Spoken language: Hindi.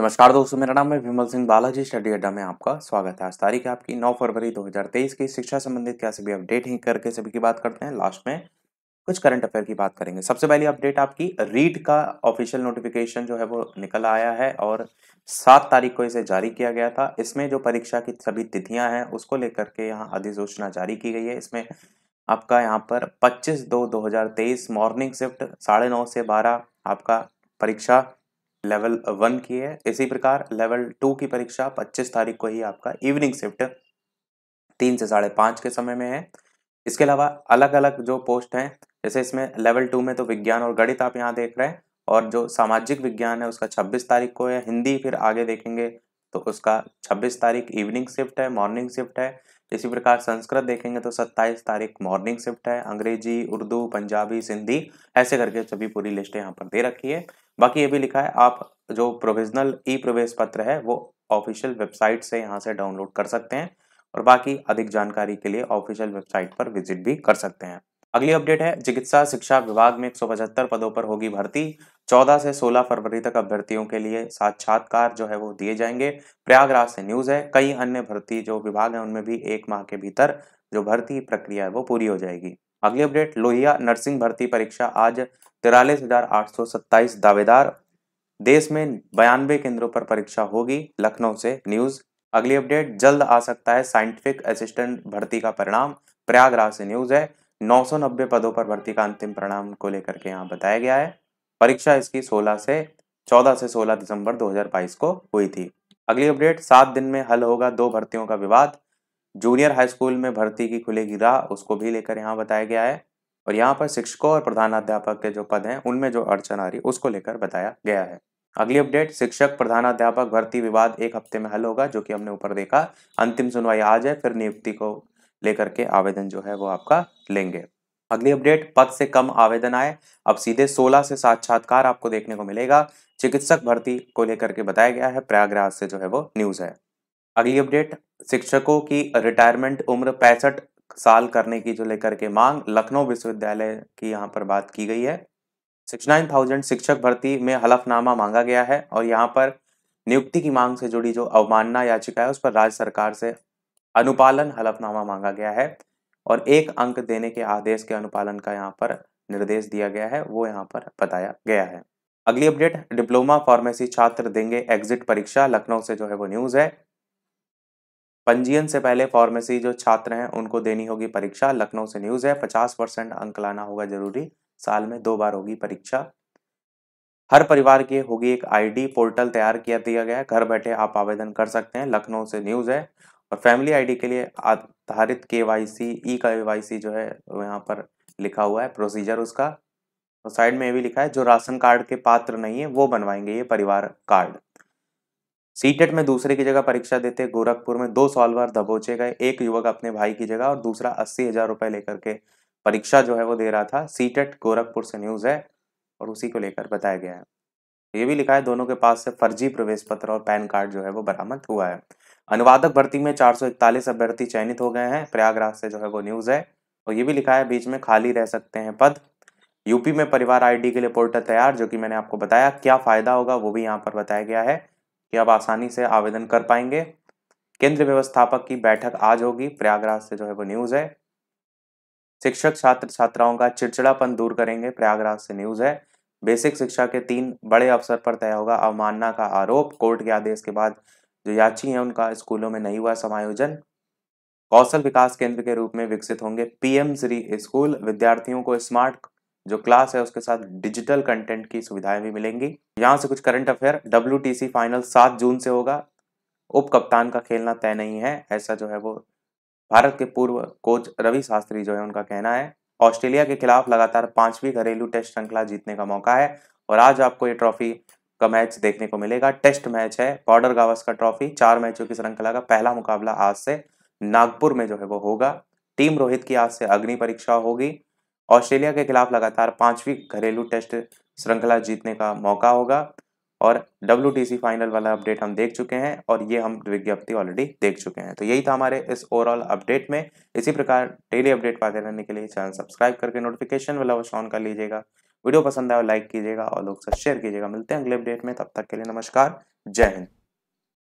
नमस्कार दोस्तों मेरा नाम है विमल सिंह बालाजी स्टडी अड्डा में आपका स्वागत है आज तारीख है आपकी 9 फरवरी 2023 की शिक्षा संबंधित क्या सभी अपडेट ही करके सभी की बात करते हैं लास्ट में कुछ करंट अफेयर की बात करेंगे सबसे पहली अपडेट आपकी रीड का ऑफिशियल नोटिफिकेशन जो है वो निकल आया है और सात तारीख को इसे जारी किया गया था इसमें जो परीक्षा की सभी तिथियां हैं उसको लेकर के यहाँ अधिसूचना जारी की गई है इसमें आपका यहाँ पर 25 दो 2023 मॉर्निंग शिफ्ट साढ़े नौ से बारह आपका परीक्षा लेवल वन की है इसी प्रकार लेवल टू की परीक्षा 25 तारीख को ही आपका इवनिंग शिफ्ट तीन से साढ़े पाँच के समय में है इसके अलावा अलग अलग जो पोस्ट हैं जैसे इसमें लेवल टू में तो विज्ञान और गणित आप यहाँ देख रहे हैं और जो सामाजिक विज्ञान है उसका छब्बीस तारीख को है हिंदी फिर आगे देखेंगे तो उसका छब्बीस तारीख इवनिंग शिफ्ट है मॉर्निंग शिफ्ट है इसी प्रकार संस्कृत देखेंगे तो 27 तारीख मॉर्निंग शिफ्ट है अंग्रेजी उर्दू पंजाबी सिंधी ऐसे करके सभी पूरी लिस्ट यहाँ पर दे रखी है बाकी ये भी लिखा है आप जो प्रोविजनल ई प्रवेश पत्र है वो ऑफिशियल वेबसाइट से यहाँ से डाउनलोड कर सकते हैं और बाकी अधिक जानकारी के लिए ऑफिशियल वेबसाइट पर विजिट भी कर सकते हैं अगली अपडेट है चिकित्सा शिक्षा विभाग में 175 पदों पर होगी भर्ती 14 से 16 फरवरी तक अभ्यर्थियों के लिए साक्षात्कार जो है वो दिए जाएंगे प्रयागराज से न्यूज़ है कई अन्य भर्ती जो विभाग है उनमें भी एक माह के भीतर जो भर्ती प्रक्रिया है वो पूरी हो जाएगी अगली अपडेट लोहिया नर्सिंग भर्ती परीक्षा आज तिरालीस दावेदार देश में बयानवे केंद्रों पर परीक्षा होगी लखनऊ से न्यूज़ अगली अपडेट जल्द आ सकता है साइंटिफिक असिस्टेंट भर्ती का परिणाम प्रयागराज से न्यूज़ है नौ पदों पर भर्ती का अंतिम परिणाम को लेकर के यहाँ बताया गया है परीक्षा इसकी 16 से 14 से 16 दिसंबर 2022 को हुई थी अगली अपडेट सात दिन में हल होगा दो भर्तियों का विवाद जूनियर हाई स्कूल में भर्ती की खुलेगी राह उसको भी लेकर यहाँ बताया गया है और यहाँ पर शिक्षकों और प्रधानाध्यापक के जो पद हैं उनमें जो अड़चन आ रही उसको लेकर बताया गया है अगली अपडेट शिक्षक प्रधानाध्यापक भर्ती विवाद एक हफ्ते में हल होगा जो कि हमने ऊपर देखा अंतिम सुनवाई आज है फिर नियुक्ति को लेकर के आवेदन जो है वो आपका लेंगे अगली अपडेट पद से कम आवेदन आए अब सीधे 16 से साक्षात्कार आपको देखने को मिलेगा चिकित्सक भर्ती को लेकर के बताया गया है प्रयागराज से जो है वो न्यूज़ है अगली अपडेट शिक्षकों की रिटायरमेंट उम्र पैंसठ साल करने की जो लेकर के मांग लखनऊ विश्वविद्यालय की यहाँ पर बात की गई है सिक्स नाइन थाउजेंड शिक्षक भर्ती में हलफनामा मांगा गया है और यहाँ पर नियुक्ति की मांग से जुड़ी जो अवमानना याचिका है उस पर राज्य सरकार से अनुपालन हलफनामा मांगा गया है और एक अंक देने के आदेश के अनुपालन का यहाँ पर निर्देश दिया गया है वो यहाँ पर बताया गया है अगली अपडेट डिप्लोमा फार्मेसी छात्र देंगे एग्जिट परीक्षा लखनऊ से जो है वो न्यूज़ है पंजीयन से पहले फार्मेसी जो छात्र हैं उनको देनी होगी परीक्षा लखनऊ से न्यूज़ है पचास परसेंट अंक लाना होगा जरूरी साल में दो बार होगी परीक्षा हर परिवार की होगी एक आईडी पोर्टल तैयार किया दिया गया है घर बैठे आप आवेदन कर सकते हैं लखनऊ से न्यूज़ है और फैमिली आईडी के लिए आधारित के वाई सी ई का वाई सी जो है यहाँ पर लिखा हुआ है प्रोसीजर उसका और साइड में ये भी लिखा है जो राशन कार्ड के पात्र नहीं है वो बनवाएंगे ये परिवार कार्ड सीटेट में दूसरे की जगह परीक्षा देते गोरखपुर में दो सॉल्वर दबोचे गए एक युवक अपने भाई की जगह और दूसरा अस्सी हजार रुपए लेकर के परीक्षा जो है वो दे रहा था सीटेट गोरखपुर से न्यूज़ है और उसी को लेकर बताया गया है ये भी लिखा है दोनों के पास से फर्जी प्रवेश पत्र और पैन कार्ड जो है वो बरामद हुआ है अनुवादक भर्ती में चार अभ्यर्थी चयनित हो गए हैं प्रयागराज से जो है वो न्यूज़ है और ये भी लिखा है बीच में खाली रह सकते हैं पद यूपी में परिवार आईडी के लिए पोर्टल तैयार जो कि मैंने आपको बताया क्या फ़ायदा होगा वो भी यहाँ पर बताया गया है कि आप आसानी से आवेदन कर पाएंगे केंद्र व्यवस्थापक की बैठक आज होगी प्रयागराज से जो है वो न्यूज़ है शिक्षक छात्र छात्राओं का चिड़चिड़ापन दूर करेंगे प्रयागराज से न्यूज़ है बेसिक शिक्षा के तीन बड़े अवसर पर तय होगा अवमानना का आरोप कोर्ट के आदेश के बाद जो याची हैं उनका स्कूलों में नहीं हुआ समायोजन कौशल विकास केंद्र के रूप में विकसित होंगे पीएम श्री स्कूल विद्यार्थियों को स्मार्ट जो क्लास है उसके साथ डिजिटल कंटेंट की सुविधाएं भी मिलेंगी यहाँ से कुछ करंट अफेयर डब्ल्यू फाइनल सात जून से होगा उप कप्तान का खेलना तय नहीं है ऐसा जो है वो भारत के पूर्व कोच रवि शास्त्री जो है उनका कहना है ऑस्ट्रेलिया के खिलाफ लगातार पांचवी घरेलू टेस्ट श्रृंखला जीतने का मौका है और आज आपको ये ट्रॉफी का मैच देखने को मिलेगा टेस्ट मैच है बॉर्डर का ट्रॉफी चार मैचों की श्रृंखला का पहला मुकाबला आज से नागपुर में जो है वो होगा टीम रोहित की आज से अग्नि परीक्षा होगी ऑस्ट्रेलिया के खिलाफ लगातार पांचवी घरेलू टेस्ट श्रृंखला जीतने का मौका होगा और डब्ल्यू फाइनल वाला अपडेट हम देख चुके हैं और ये हम विज्ञप्ति ऑलरेडी देख चुके हैं तो यही था हमारे इस ओवरऑल अपडेट में इसी प्रकार डेली अपडेट पाते रहने के लिए चैनल सब्सक्राइब करके नोटिफिकेशन वाला ऑन कर लीजिएगा वीडियो पसंद आए लाइक कीजिएगा और लोग शेयर कीजिएगा मिलते हैं अगले अपडेट में तब तक के लिए नमस्कार जय हिंद